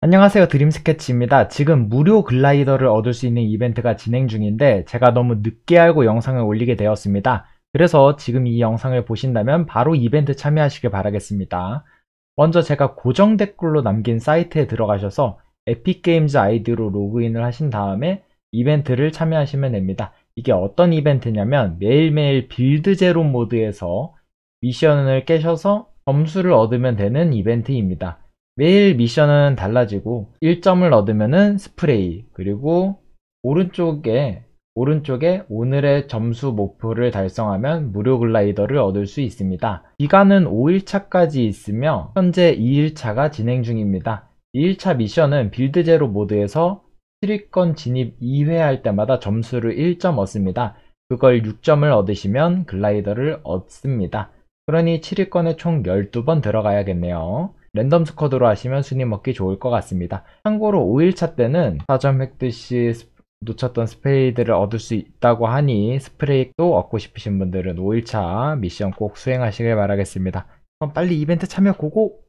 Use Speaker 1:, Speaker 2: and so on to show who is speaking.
Speaker 1: 안녕하세요 드림스케치입니다. 지금 무료 글라이더를 얻을 수 있는 이벤트가 진행 중인데 제가 너무 늦게 알고 영상을 올리게 되었습니다. 그래서 지금 이 영상을 보신다면 바로 이벤트 참여하시길 바라겠습니다. 먼저 제가 고정 댓글로 남긴 사이트에 들어가셔서 에픽게임즈 아이디로 로그인을 하신 다음에 이벤트를 참여하시면 됩니다. 이게 어떤 이벤트냐면 매일매일 빌드 제로 모드에서 미션을 깨셔서 점수를 얻으면 되는 이벤트입니다. 매일 미션은 달라지고 1점을 얻으면은 스프레이 그리고 오른쪽에 오른쪽에 오늘의 점수 목표를 달성하면 무료 글라이더를 얻을 수 있습니다. 기간은 5일차까지 있으며 현재 2일차가 진행 중입니다. 2일차 미션은 빌드 제로 모드에서 7위권 진입 2회 할 때마다 점수를 1점 얻습니다. 그걸 6점을 얻으시면 글라이더를 얻습니다. 그러니 7위권에 총 12번 들어가야겠네요. 랜덤 스쿼드로 하시면 순위 먹기 좋을 것 같습니다. 참고로 5일차 때는 4점 획득시 놓쳤던 스페이드를 얻을 수 있다고 하니 스프레이도 얻고 싶으신 분들은 5일차 미션 꼭 수행하시길 바라겠습니다. 그럼 빨리 이벤트 참여 고고!